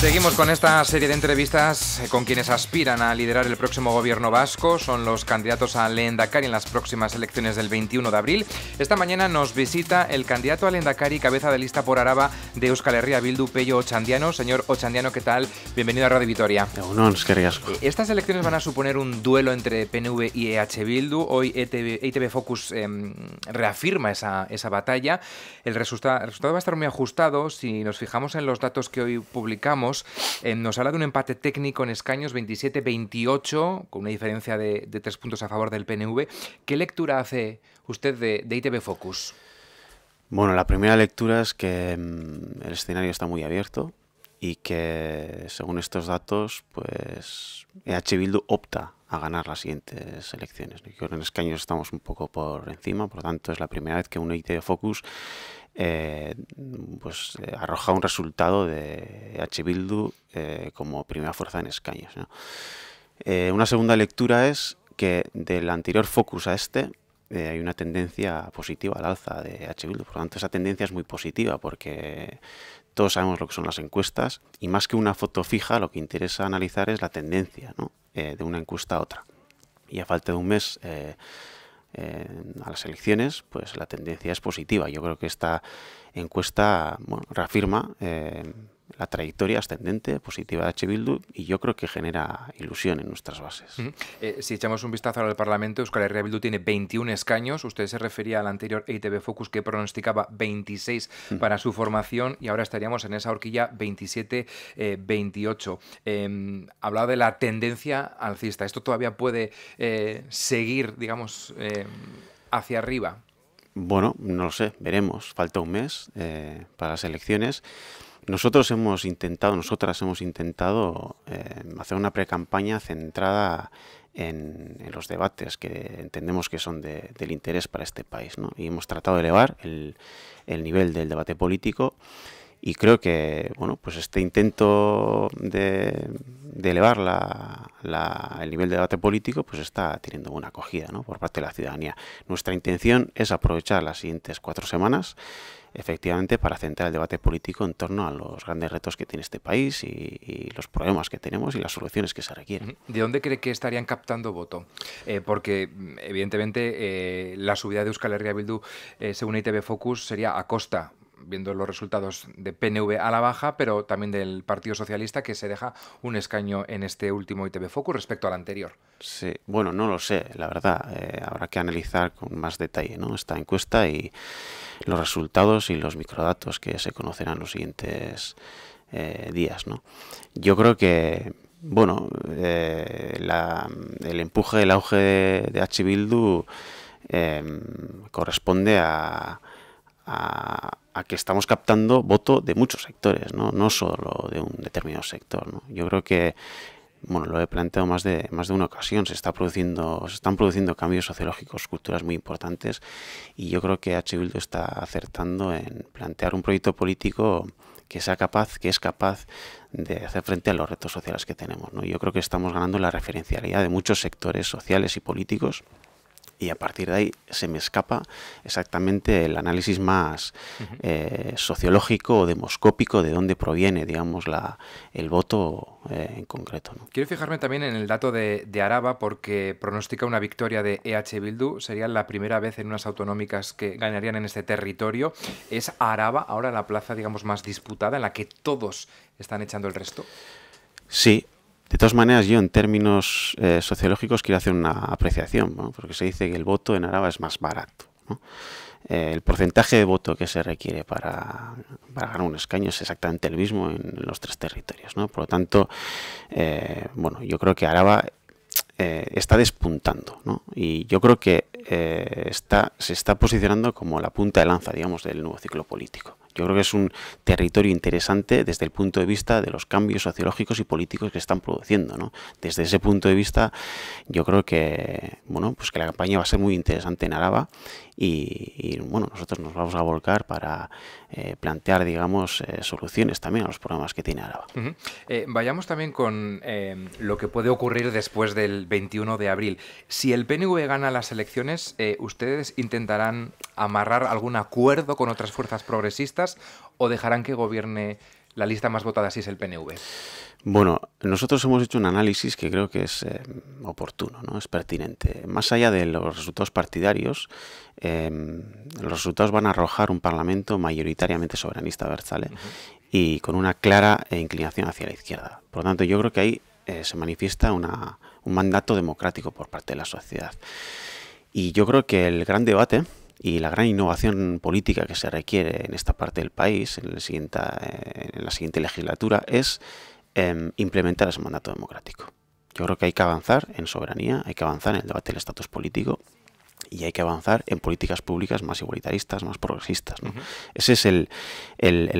Seguimos con esta serie de entrevistas eh, con quienes aspiran a liderar el próximo gobierno vasco. Son los candidatos a Lendakari en las próximas elecciones del 21 de abril. Esta mañana nos visita el candidato a Lendakari, cabeza de lista por Araba de Euskal Herria Bildu, Pello Ochandiano. Señor Ochandiano, ¿qué tal? Bienvenido a Radio Vitoria. Eh, estas elecciones van a suponer un duelo entre PNV y EH Bildu. Hoy ETV, e Focus em, reafirma esa, batalla. el resultado va a estar muy ajustado si nos fijamos en los datos que hoy publicamos eh, nos habla de un empate técnico en escaños 27-28, con una diferencia de, de, tres puntos a favor del PNV. ¿Qué lectura hace usted de, ITB ITV Focus? Bueno, la primera lectura es que mm, el escenario está muy abierto y que según estos datos, pues EH Bildu opta a ganar las siguientes elecciones. en escaños este estamos un poco por encima, por lo tanto es la primera vez que un e IT Focus eh, pues, eh, arroja un resultado de H. Bildu eh, como primera fuerza en escaños. una segunda lectura es que del anterior Focus a este hay una tendencia positiva al alza de H. Bildu, por lo tanto esa tendencia es muy positiva porque todos sabemos lo que son las encuestas y más que una foto fija lo que interesa analizar es la tendencia, ¿no? Eh, de una encuesta a otra. Y a falta de un mes eh, eh, a las elecciones, pues la tendencia es positiva. Yo creo que esta encuesta bueno, reafirma la trayectoria ascendente positiva de H. Bildu y yo creo que genera ilusión en nuestras bases. Eh, si echamos un vistazo al Parlamento, Euskal Herria Bildu tiene 21 escaños. Usted se refería al anterior EITB Focus que pronosticaba 26 mm. para su formación y ahora estaríamos en esa horquilla 27-28. Eh, em, hablaba de la tendencia alcista. ¿Esto todavía puede eh, seguir, digamos, em, hacia arriba? Bueno, no lo sé, veremos. Falta un mes eh, para las elecciones. Nosotros hemos intentado, nosotras hemos intentado eh, hacer una pre-campaña centrada en, los debates que entendemos que son del interés para este país. Y hemos tratado de elevar el, nivel del debate político y creo que bueno, pues este intento de, elevar el nivel de debate político pues está teniendo buena acogida por parte de la ciudadanía. Nuestra intención es aprovechar las siguientes cuatro semanas efectivamente para centrar el debate político en torno a los grandes retos que tiene este país y, los problemas que tenemos y las soluciones que se requieren. ¿De dónde cree que estarían captando voto? Eh, porque mm, evidentemente eh, la subida de Euskal Herria Bildu, eh, según e ITV Focus, sería a costa viendo los resultados de PNV a la baja, pero también del Partido Socialista, que se deja un escaño en este último ITB Focus respecto al anterior. Sí, bueno, no lo sé, la verdad. Eh, habrá que analizar con más detalle ¿no? esta encuesta y los resultados y los microdatos que se conocerán los siguientes eh, días. ¿no? Yo creo que bueno, eh, el empuje, el auge de, de H. Bildu corresponde a, a, que estamos captando voto de muchos sectores, ¿no? no solo de un determinado sector. Yo creo que, bueno, lo he planteado más de, más de una ocasión, se, está produciendo, están produciendo cambios sociológicos, culturas muy importantes, y yo creo que H. Bildu está acertando en plantear un proyecto político que sea capaz, que es capaz de hacer frente a los retos sociales que tenemos. ¿no? Yo creo que estamos ganando la referencialidad de muchos sectores sociales y políticos y a partir de ahí se me escapa exactamente el análisis más eh, sociológico o demoscópico de dónde proviene, digamos, la, el voto eh, en concreto. Quiero fijarme también en el dato de, Araba porque pronostica una victoria de EH Bildu. Sería la primera vez en unas autonómicas que ganarían en este territorio. ¿Es Araba ahora la plaza, digamos, más disputada en la que todos están echando el resto? Sí, de todas maneras, yo en términos eh, sociológicos quiero hacer una apreciación, porque se dice que el voto en Araba es más barato. Eh, el porcentaje de voto que se requiere para, ganar un escaño es exactamente el mismo en los tres territorios. Por lo tanto, eh, bueno, yo creo que Araba está despuntando. Y yo creo que eh, está, se está posicionando como la punta de lanza, digamos, del nuevo ciclo político. Yo creo que es un territorio interesante desde el punto de vista de los cambios sociológicos y políticos que están produciendo. ¿no? Desde ese punto de vista, yo creo que bueno, pues que la campaña va a ser muy interesante en Araba y, bueno, nosotros nos vamos a volcar para eh, plantear, digamos, eh, soluciones también a los problemas que tiene Araba. vayamos también con lo que puede ocurrir después del 21 de abril. Si el PNV gana las elecciones eh, ¿ustedes intentarán amarrar algún acuerdo con otras fuerzas progresistas o dejarán que gobierne la lista más votada si es el PNV? Bueno, nosotros hemos hecho un análisis que creo que es eh, oportuno, ¿no? es pertinente. Más allá de los resultados partidarios, eh, los resultados van a arrojar un Parlamento mayoritariamente soberanista, Berzale, y con una clara inclinación hacia la izquierda. Por lo tanto, yo creo que ahí se manifiesta un mandato democrático por parte de la sociedad. Y yo creo que el gran debate y la gran innovación política que se requiere en esta parte del país, en, eh, en la siguiente legislatura, es em, implementar ese mandato democrático. Yo creo que hay que avanzar en soberanía, hay que avanzar en el debate del estatus político, y hay que avanzar en políticas públicas más igualitaristas, más progresistas. Ese es el,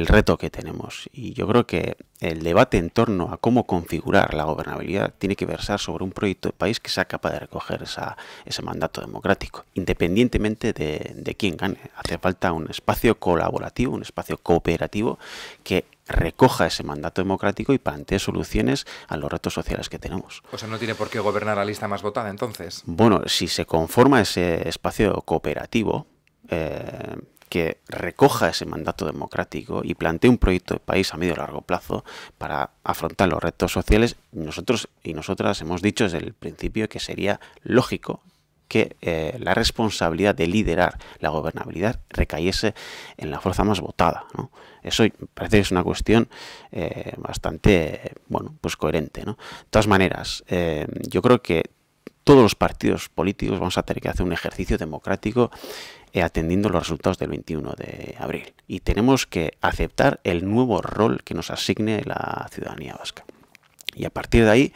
reto que tenemos. Y yo creo que el debate en torno a cómo configurar la gobernabilidad tiene que versar sobre un proyecto de país que sea capaz de recoger esa, ese mandato democrático, independientemente de, de quién gane. Hace falta un espacio colaborativo, un espacio cooperativo que recoja ese mandato democrático y plantee soluciones a los retos sociales que tenemos. O sea, no tiene por qué gobernar la lista más votada entonces. Bueno, si se conforma ese espacio cooperativo, eh, que recoja ese mandato democrático y plantee un proyecto de país a medio y largo plazo para afrontar los retos sociales, nosotros y nosotras hemos dicho desde el principio que sería lógico que eh, la responsabilidad de liderar la gobernabilidad recayese en la fuerza más votada. Eso parece que es una cuestión eh, bastante bueno, pues coherente. De todas maneras, eh, yo creo que todos los partidos políticos vamos a tener que hacer un ejercicio democrático atendiendo los resultados del 21 de abril. Y tenemos que aceptar el nuevo rol que nos asigne la ciudadanía vasca. Y a partir de ahí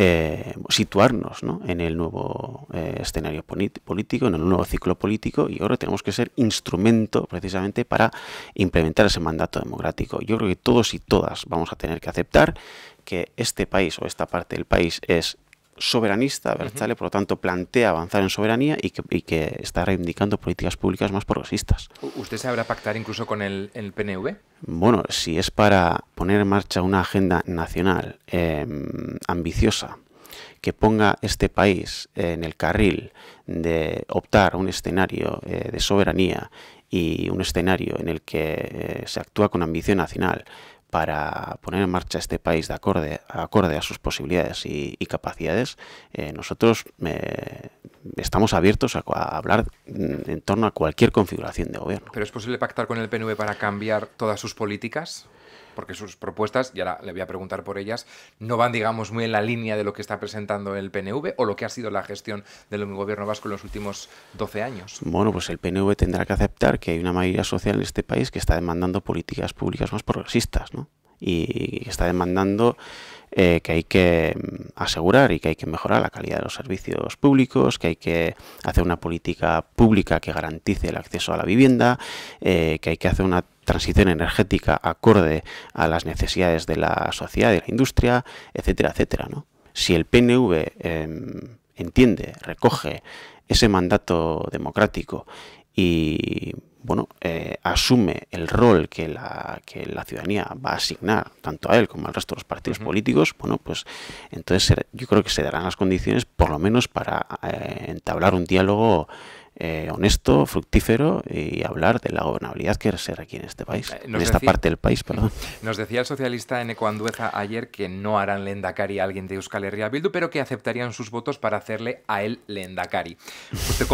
eh, situarnos en el nuevo eh, escenario político, en el nuevo ciclo político, y ahora tenemos que ser instrumento precisamente para implementar ese mandato democrático. Yo creo que todos y todas vamos a tener que aceptar que este país o esta parte del país es soberanista, Berchale, por lo tanto plantea avanzar en soberanía y que, está reivindicando políticas públicas más progresistas. ¿Usted sabrá pactar incluso con el, PNV? Bueno, si es para poner en marcha una agenda nacional em, ambiciosa, que ponga este país en el carril de optar un escenario eh, de soberanía y un escenario en el que eh, se actúa con ambición nacional, para poner en marcha este país de acorde, acorde a sus posibilidades y, capacidades, eh, nosotros eh, estamos abiertos a, hablar mm, en torno a cualquier configuración de gobierno. ¿Pero es posible pactar con el PNV para cambiar todas sus políticas? Porque sus propuestas, y ahora le voy a preguntar por ellas, no van, digamos, muy en la línea de lo que está presentando el PNV o lo que ha sido la gestión del gobierno vasco en los últimos 12 años. Bueno, pues el PNV tendrá que aceptar que hay una mayoría social en este país que está demandando políticas públicas más progresistas, ¿no? Y está demandando eh, que hay que mm, asegurar y que hay que mejorar la calidad de los servicios públicos, que hay que hacer una política pública que garantice el acceso a la vivienda, eh, que hay que hacer una transición energética acorde a las necesidades de la sociedad de la industria, etcétera, etcétera. Si el PNV em, entiende, recoge ese mandato democrático y bueno, eh, asume el rol que la, que la ciudadanía va a asignar tanto a él como al resto de los partidos políticos, bueno, pues entonces yo creo que se darán las condiciones por lo menos para eh, entablar un diálogo eh, honesto, fructífero y hablar de la gobernabilidad que ser aquí en este país, eh, en esta parte del país, perdón. Nos decía el socialista en Andueza ayer que no harán lendakari a alguien de Euskal Herria Bildu, pero que aceptarían sus votos para hacerle a él lendakari. ¿Usted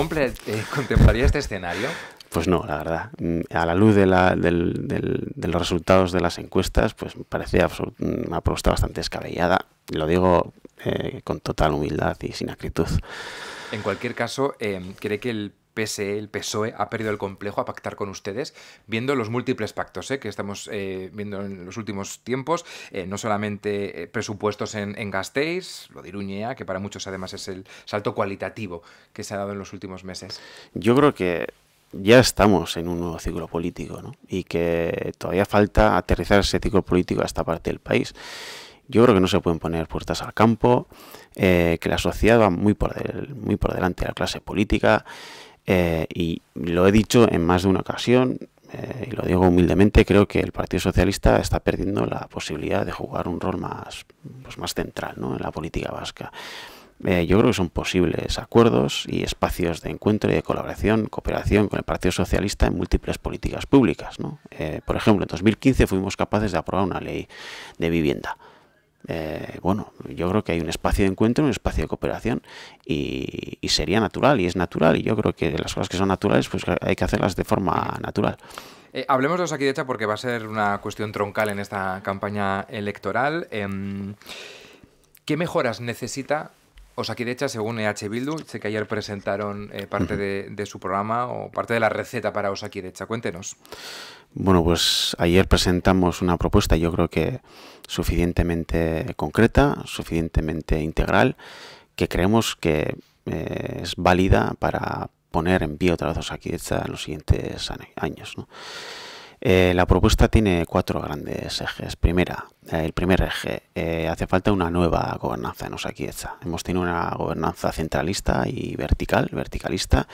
eh, contemplaría este escenario? Pues no, la verdad. Mm, a la luz de, la, del, de los resultados de las encuestas, pues me parece mm, una propuesta bastante escabellada. Lo digo con total humildad y sin acritud. En cualquier caso, em, cree que el PSE, el PSOE, ha perdido el complejo a pactar con ustedes, viendo los múltiples pactos eh, que estamos eh, viendo en los últimos tiempos, eh, no solamente presupuestos en, en lo de que para muchos además es el salto cualitativo que se ha dado en los últimos meses. Yo creo que ya estamos en un nuevo ciclo político ¿no? y que todavía falta aterrizar ese ciclo político a esta parte del país. Yo creo que no se pueden poner puertas al campo, eh, que la sociedad va muy por, muy por delante de la clase política eh, y lo he dicho en más de una ocasión eh, y lo digo humildemente, creo que el Partido Socialista está perdiendo la posibilidad de jugar un rol más, pues central en la política vasca. yo creo que son posibles acuerdos y espacios de encuentro y de colaboración, cooperación con el Partido Socialista en múltiples políticas públicas. por ejemplo, en 2015 fuimos capaces de aprobar una ley de vivienda. Eh, bueno, yo creo que hay un espacio de encuentro, un espacio de cooperación y, sería natural y es natural y yo creo que las cosas que son naturales pues hay que hacerlas de forma natural. Eh, hablemos de los porque va a ser una cuestión troncal en esta campaña electoral. Em, ¿Qué mejoras necesita Osakidecha, según EH Bildu, sé que ayer presentaron eh, parte de, su programa o parte de la receta para Osakidecha. Cuéntenos. Bueno, pues ayer presentamos una propuesta, yo creo que suficientemente concreta, suficientemente integral, que creemos que eh, es válida para poner en vía otra vez aquí en los siguientes años. ¿no? Eh, la propuesta tiene cuatro grandes ejes. Primera, eh, el primer eje, eh, hace falta una nueva gobernanza en Osakietza. Hemos tenido una gobernanza centralista y vertical, verticalista,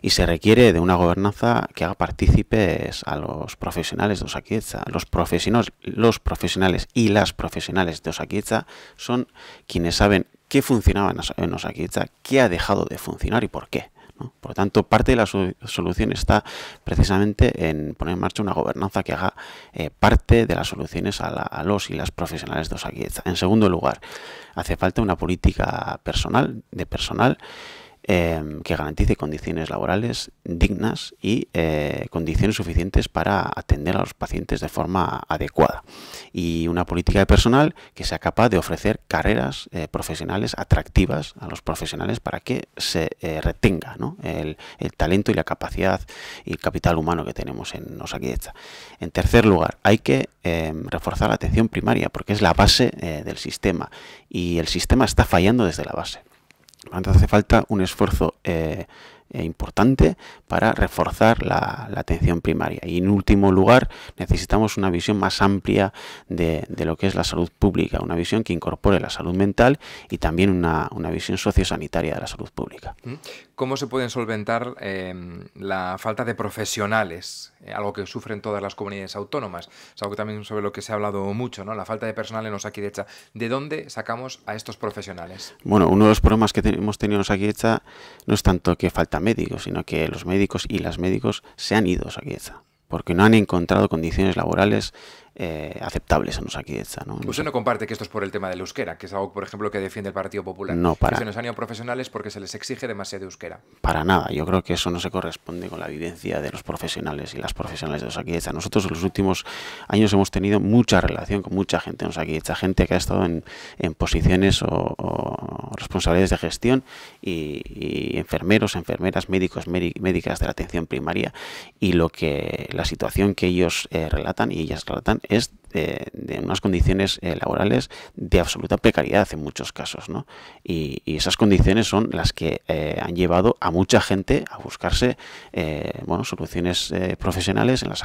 y se requiere de una gobernanza que haga partícipes a los profesionales de Osakietza, Los, profesionales, los profesionales y las profesionales de Osakietza son quienes saben qué funcionaba en Osakietza, qué ha dejado de funcionar y por qué. Por lo tanto, parte de la solución está precisamente en poner en marcha una gobernanza que haga eh, parte de las soluciones a, los y las profesionales de Osakieza. En segundo lugar, hace falta una política personal, de personal, Em, que garantice condiciones laborales dignas y eh, condiciones suficientes para atender a los pacientes de forma adecuada. Y una política de personal que sea capaz de ofrecer carreras eh, profesionales atractivas a los profesionales para que se eh, retenga el, talento y la capacidad y el capital humano que tenemos en esta. En tercer lugar, hay que em, reforzar la atención primaria porque es la base del sistema y el sistema está fallando desde la base hace falta un esfuerzo eh, eh, importante para reforzar la, atención primaria. Y en último lugar, necesitamos una visión más amplia de, lo que es la salud pública, una visión que incorpore la salud mental y también una, visión sociosanitaria de la salud pública. ¿Mm? ¿Cómo se pueden solventar em, la falta de profesionales eh, algo que sufren todas las comunidades autónomas, es algo también sobre lo que se ha hablado mucho, ¿no? La falta de personal en Osakidecha. ¿De dónde sacamos a estos profesionales? Bueno, uno de los problemas que hemos tenido en Osakidecha no es tanto que falta médicos, sino que los médicos y las médicos se han ido a Osakidecha porque no han encontrado condiciones laborales eh, aceptables en Osakidecha. ¿no? Usted no comparte que esto es por el tema del euskera, que es algo, por ejemplo, que defiende el Partido Popular. No, para. Que se nos han ido profesionales porque se les exige demasiado euskera. Para nada. Yo creo que eso no se corresponde con la vivencia de los profesionales y las profesionales de Osakidecha. Nosotros en los últimos años hemos tenido mucha relación con mucha gente en Osakidecha, gente que ha estado en, posiciones o, responsabilidades de gestión y, enfermeros, enfermeras, médicos, médicas de la atención primaria. Y lo que la situación que ellos eh, relatan y ellas relatan is de, unas condiciones eh, laborales de absoluta precariedad en muchos casos, Y, esas condiciones son las que eh, han llevado a mucha gente a buscarse, eh, bueno, soluciones profesionales en la,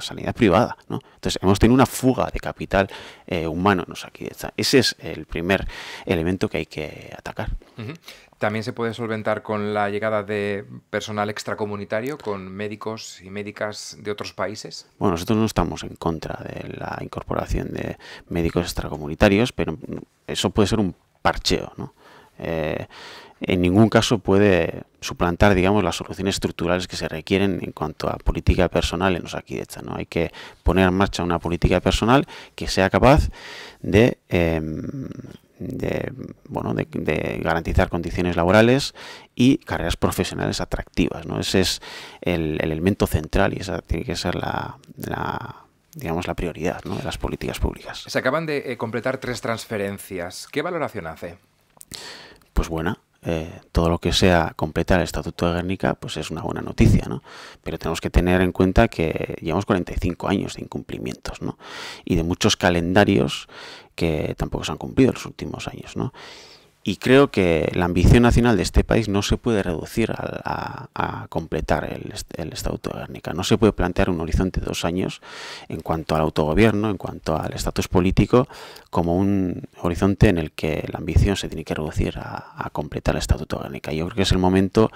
sanidad, privada, ¿no? Entonces hemos tenido una fuga de capital humano, aquí Ese es el primer elemento que hay que atacar. También se puede solventar con la llegada de personal extracomunitario, con médicos y médicas de otros países. Bueno, nosotros no estamos en contra de la incorporación de médicos extracomunitarios, pero eso puede ser un parcheo, eh, en ningún caso puede suplantar, digamos, las soluciones estructurales que se requieren en cuanto a política personal en Osakidecha. ¿no? Hay que poner en marcha una política personal que sea capaz de, em, bueno, de, garantizar condiciones laborales y carreras profesionales atractivas. ¿no? Ese es el, elemento central y esa tiene que ser la digamos, la prioridad ¿no? de las políticas públicas. Se acaban de eh, completar tres transferencias. ¿Qué valoración hace? Pues bueno, eh, todo lo que sea completar el Estatuto de Guernica, pues es una buena noticia, ¿no? Pero tenemos que tener en cuenta que llevamos 45 años de incumplimientos, ¿no? Y de muchos calendarios que tampoco se han cumplido en los últimos años, ¿no? Y creo que la ambición nacional de este país no se puede reducir a, completar el, Estatuto de No se puede plantear un horizonte de dos años en cuanto al autogobierno, en cuanto al estatus político, como un horizonte en el que la ambición se tiene que reducir a, completar el Estatuto de Yo creo que es el momento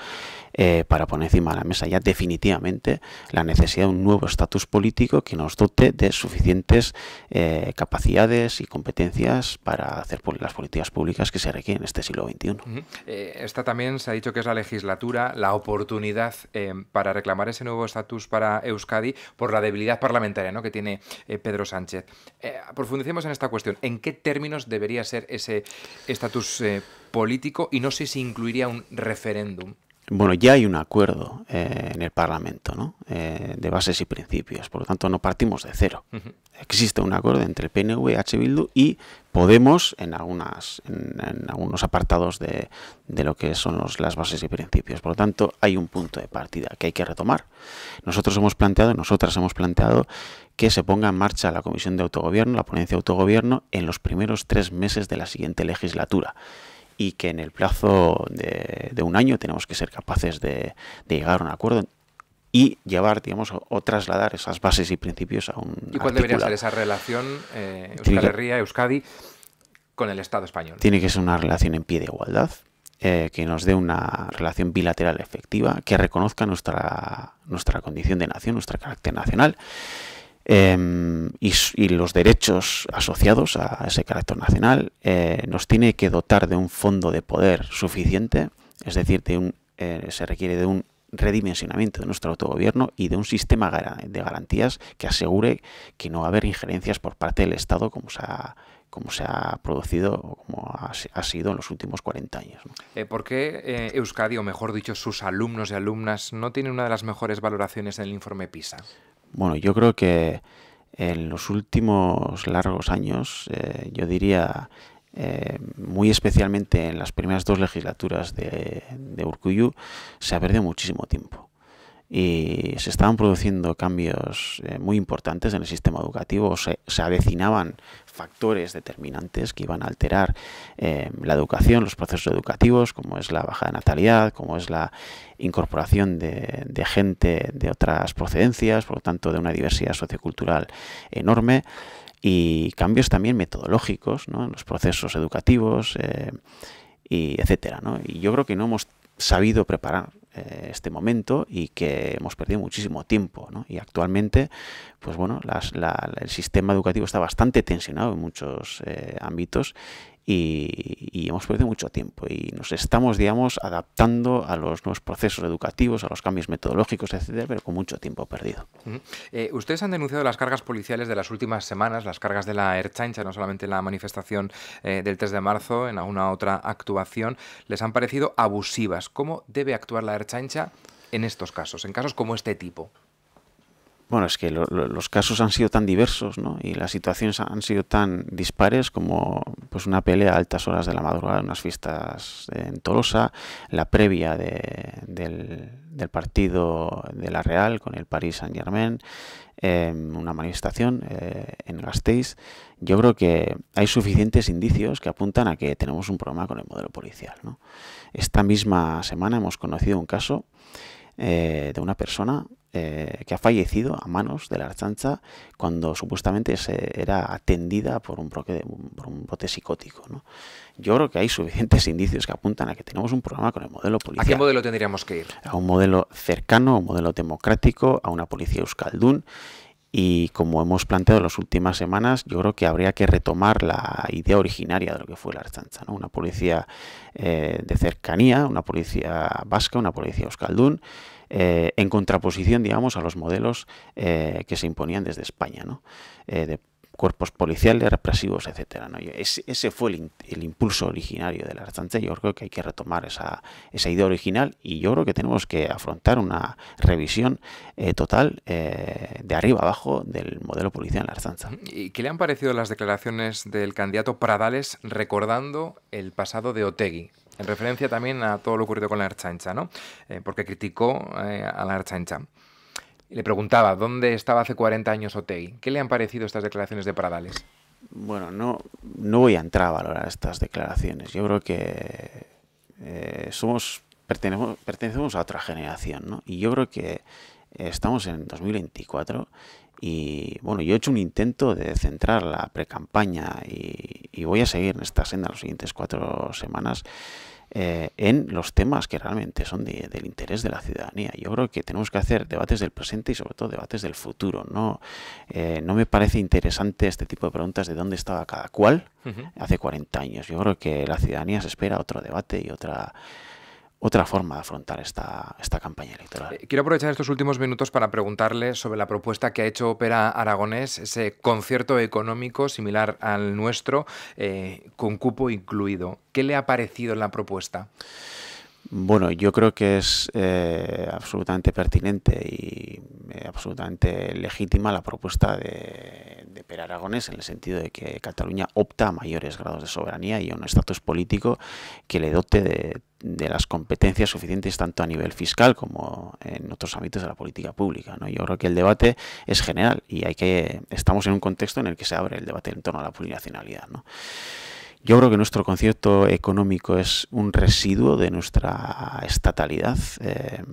eh, para poner encima de la mesa ya definitivamente la necesidad de un nuevo estatus político que nos dote de suficientes eh, capacidades y competencias para hacer las políticas públicas que se requieren en este siglo XXI. Eh, esta también se ha dicho que es la legislatura, la oportunidad para reclamar ese nuevo estatus para Euskadi por la debilidad parlamentaria ¿no? que tiene Pedro Sánchez. profundicemos en esta cuestión. ¿En qué términos debería ser ese estatus político y no sé si incluiría un referéndum? Bueno, ya hay un acuerdo eh, en el Parlamento ¿no? Eh, de bases y principios, por lo tanto no partimos de cero. Existe un acuerdo entre el PNV, H. Bildu y Podemos en, algunas, en, algunos apartados de, lo que son las bases y principios. Por lo tanto, hay un punto de partida que hay que retomar. Nosotros hemos planteado, nosotras hemos planteado que se ponga en marcha la Comisión de Autogobierno, la ponencia de autogobierno, en los primeros tres meses de la siguiente legislatura y que en el plazo de, un año tenemos que ser capaces de, llegar a un acuerdo y llevar, digamos, o, trasladar esas bases y principios a un. ¿Y cuál debería ser esa relación eh, Euskal Herria, Euskadi, con el Estado español? Tiene que ser una relación en pie de igualdad, eh, que nos dé una relación bilateral efectiva, que reconozca nuestra, nuestra condición de nación, nuestro carácter nacional Em, y, los derechos asociados a ese carácter nacional, eh, nos tiene que dotar de un fondo de poder suficiente, es decir, eh, se requiere de un redimensionamiento de nuestro autogobierno y de un sistema de garantías que asegure que no va a haber injerencias por parte del Estado como se ha como se ha producido o como ha, sido en los últimos 40 años. Eh, ¿Por qué Euskadi, o mejor dicho, sus alumnos y alumnas, no tienen una de las mejores valoraciones en el informe PISA? Bueno, yo creo que en los últimos largos años, eh, yo diría eh, muy especialmente en las primeras dos legislaturas de, de Urcuyu, se ha perdido muchísimo tiempo. Y se estaban produciendo cambios eh, muy importantes en el sistema educativo, se, se avecinaban factores determinantes que iban a alterar eh, la educación, los procesos educativos, como es la baja de natalidad, como es la incorporación de, gente de otras procedencias, por lo tanto de una diversidad sociocultural enorme y cambios también metodológicos ¿no? en los procesos educativos, eh, y etcétera. Y yo creo que no hemos sabido preparar eh, este momento y que hemos perdido muchísimo tiempo. Y actualmente, pues bueno, el sistema educativo está bastante tensionado en muchos eh, ámbitos y, hemos perdido mucho tiempo y nos estamos, digamos, adaptando a los nuevos procesos educativos, a los cambios metodológicos, etcétera, pero con mucho tiempo perdido. Eh, ustedes han denunciado las cargas policiales de las últimas semanas, las cargas de la Erchancha, no solamente la manifestación eh, del 3 de marzo, en alguna otra actuación, les han parecido abusivas. ¿Cómo debe actuar la Erchancha en estos casos, en casos como este tipo? bueno, es que los casos han sido tan diversos ¿no? y las situaciones han sido tan dispares como pues una pelea a altas horas de la madrugada en unas fiestas en Tolosa, la previa del, partido de la Real con el Paris Saint Germain, em, una manifestación eh, en Gasteiz. Yo creo que hay suficientes indicios que apuntan a que tenemos un problema con el modelo policial. Esta misma semana hemos conocido un caso eh, de una persona eh, que ha fallecido a manos de la Archancha cuando supuestamente se era atendida por un, brote, un psicótico. ¿no? Yo creo que hay suficientes indicios que apuntan a que tenemos un problema con el modelo policial. ¿A qué modelo tendríamos que ir? A un modelo cercano, a un modelo democrático, a una policía euskaldún. Y como hemos planteado en las últimas semanas, yo creo que habría que retomar la idea originaria de lo que fue la Archancha, ¿no? una policía eh, de cercanía, una policía vasca, una policía euskaldún, eh, en contraposición, digamos, a los modelos eh, que se imponían desde España, eh, de cuerpos policiales, represivos, etcétera. Ese, fue el, impulso originario de la y Yo creo que hay que retomar esa, esa, idea original y yo creo que tenemos que afrontar una revisión total de arriba abajo del modelo policial de la Arzanza. ¿Y qué le han parecido las declaraciones del candidato Pradales recordando el pasado de Otegui? en referencia también a todo lo ocurrido con la Archancha, ¿no? Eh, porque criticó eh, a la Archancha. Le preguntaba, ¿dónde estaba hace 40 años Otei? ¿Qué le han parecido estas declaraciones de Paradales? Bueno, no, no voy a entrar a valorar estas declaraciones. Yo creo que eh, somos pertenecemos, pertenecemos a otra generación, ¿no? Y yo creo que estamos en 2024 y bueno, yo he hecho un intento de centrar la precampaña y, y voy a seguir en esta senda las siguientes cuatro semanas eh, en los temas que realmente son del interés de la ciudadanía. Yo creo que tenemos que hacer debates del presente y sobre todo debates del futuro. No, eh, no me parece interesante este tipo de preguntas de dónde estaba cada cual hace 40 años. Yo creo que la ciudadanía se espera otro debate y otra otra forma de afrontar esta, esta campaña electoral. Eh, quiero aprovechar estos últimos minutos para preguntarle sobre la propuesta que ha hecho Opera Aragonés, ese concierto económico similar al nuestro, eh, con cupo incluido. ¿Qué le ha parecido en la propuesta? Bueno, yo creo que es eh, absolutamente pertinente y eh, absolutamente legítima la propuesta de, de Per Aragones, en el sentido de que Cataluña opta a mayores grados de soberanía y a un estatus político que le dote de, de, las competencias suficientes tanto a nivel fiscal como en otros ámbitos de la política pública. ¿no? Yo creo que el debate es general y hay que estamos en un contexto en el que se abre el debate en torno a la plurinacionalidad. ¿no? Yo creo que nuestro concierto económico es un residuo de nuestra estatalidad. Eh,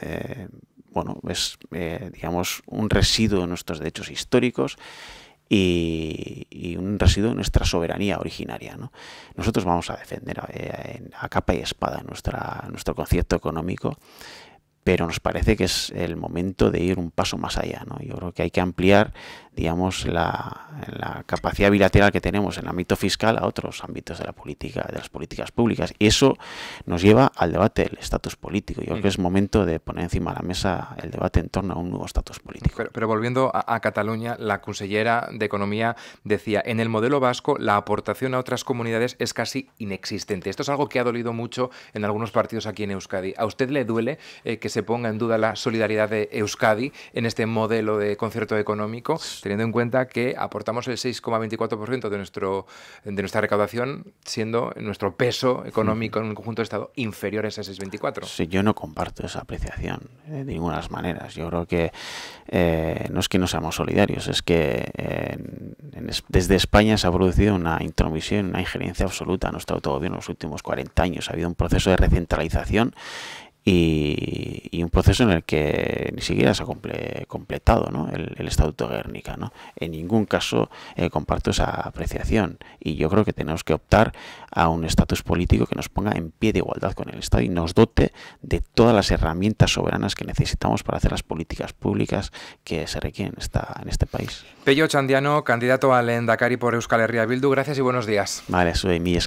eh, bueno, es, eh, digamos, un residuo de nuestros derechos históricos y, un residuo de nuestra soberanía originaria. Nosotros vamos a defender a, capa y espada nuestra, nuestro concierto económico pero nos parece que es el momento de ir un paso más allá. ¿no? Yo creo que hay que ampliar digamos, la, capacidad bilateral que tenemos en el ámbito fiscal a otros ámbitos de la política, de las políticas públicas. Y eso nos lleva al debate del estatus político. Yo creo que mm. es momento de poner encima de la mesa el debate en torno a un nuevo estatus político. Pero, volviendo a, Cataluña, la consellera de Economía decía, en el modelo vasco la aportación a otras comunidades es casi inexistente. Esto es algo que ha dolido mucho en algunos partidos aquí en Euskadi. ¿A usted le duele eh, que se ponga en duda la solidaridad de Euskadi en este modelo de concierto económico? teniendo en cuenta que aportamos el 6,24% de, nuestro, de nuestra recaudación, siendo nuestro peso económico en un conjunto de Estado inferior a ese 6,24%. Sí, yo no comparto esa apreciación eh, de ninguna manera. maneras. Yo creo que eh, no es que no seamos solidarios, es que eh, desde España se ha producido una intromisión, una injerencia absoluta a nuestro autogobierno en los últimos 40 años. Ha habido un proceso de recentralización y, un proceso en el que ni siquiera se ha completado ¿no? el, Estado Estatuto de Guernica. ¿no? En ningún caso eh, comparto esa apreciación y yo creo que tenemos que optar a un estatus político que nos ponga en pie de igualdad con el Estado y nos dote de todas las herramientas soberanas que necesitamos para hacer las políticas públicas que se requieren en, en este país. Pello Chandiano, candidato al Endacari por Euskal Herria Bildu, gracias y buenos días. Vale, soy mi